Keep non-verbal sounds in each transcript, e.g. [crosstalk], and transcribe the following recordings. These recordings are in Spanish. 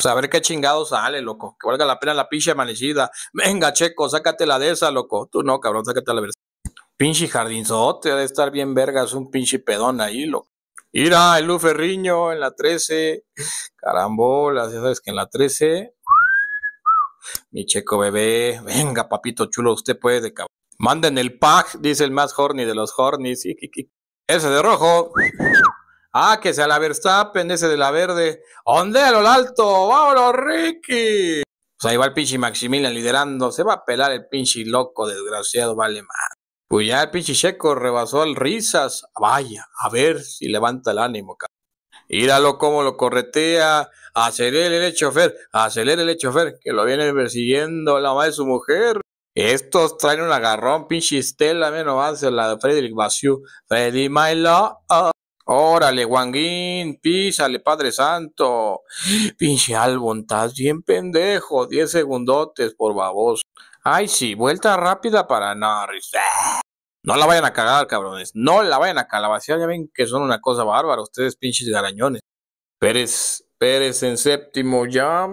Pues, a ver qué chingado sale, loco. Que valga la pena la pinche amanecida. Venga, checo, sácate la de esa, loco. Tú no, cabrón, sácate la esa. Pinche te debe estar bien vergas, un pinche pedón ahí, loco. Mira, el Luferriño en la 13. Carambolas, ya sabes que en la 13. Mi checo bebé. Venga, papito chulo, usted puede, cabrón. Manden el pack, dice el más horny de los hornys. [laughs] Ese de rojo. Ah, que sea la Verstappen, pendece de la verde. a lo alto! ¡Vámonos, Ricky! Pues ahí va el pinche Maximilian liderando. Se va a pelar el pinche loco, desgraciado, vale más. Pues ya el pinche Checo rebasó al Risas. Vaya, a ver si levanta el ánimo, cabrón. Íralo cómo lo corretea. Acelere el chofer, acelere el chofer, que lo viene persiguiendo la madre de su mujer. Estos traen un agarrón, pinche Estela, menos avance la de Frederick Basiu. Freddy, Milo. Órale, Guanguín, písale, Padre Santo. Pinche al estás bien pendejo. Diez segundotes, por baboso. Ay, sí, vuelta rápida para Norris. No la vayan a cagar, cabrones. No la vayan a calabacear. Ya ven que son una cosa bárbara. Ustedes, pinches garañones. Pérez, Pérez en séptimo. Ya,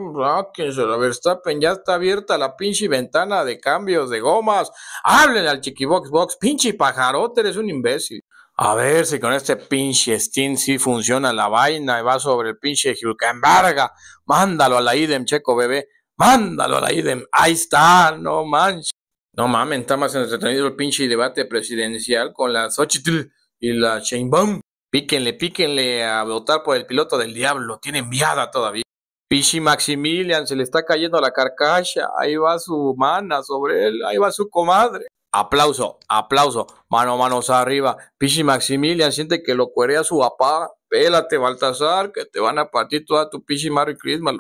se la Verstappen. Ya está abierta la pinche ventana de cambios de gomas. ¡Hablen al chiquibox box. Pinche pajarote, eres un imbécil. A ver si con este pinche Steam sí funciona la vaina y va sobre el pinche Varga. Mándalo a la IDEM, checo bebé. Mándalo a la IDEM. Ahí está, no manches. No mames, estamos entretenidos entretenido el pinche debate presidencial con la Xochitl y la Sheinbaum. Píquenle, píquenle a votar por el piloto del diablo. Tiene enviada todavía. Pichi Maximilian se le está cayendo la carcacha. Ahí va su mana sobre él. Ahí va su comadre. Aplauso, aplauso, mano manos arriba. Pichi Maximilian siente que lo a su papá. Pélate, Baltasar, que te van a partir toda tu pichi Mario Christmas.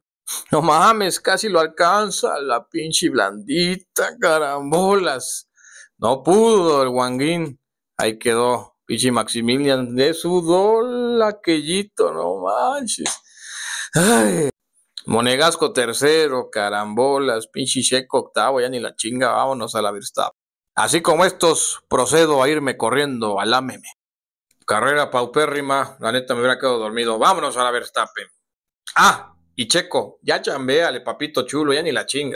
No mames, casi lo alcanza la pinche blandita, carambolas. No pudo el guanguín. Ahí quedó. Pichi Maximilian de su la no manches. Monegasco tercero, carambolas, pinche checo octavo, ya ni la chinga, vámonos a la Verstappen. Así como estos, procedo a irme corriendo al AMEME. Carrera paupérrima, la neta me hubiera quedado dormido. Vámonos a la Verstappen. Ah, y Checo, ya chambeale, papito chulo, ya ni la chinga.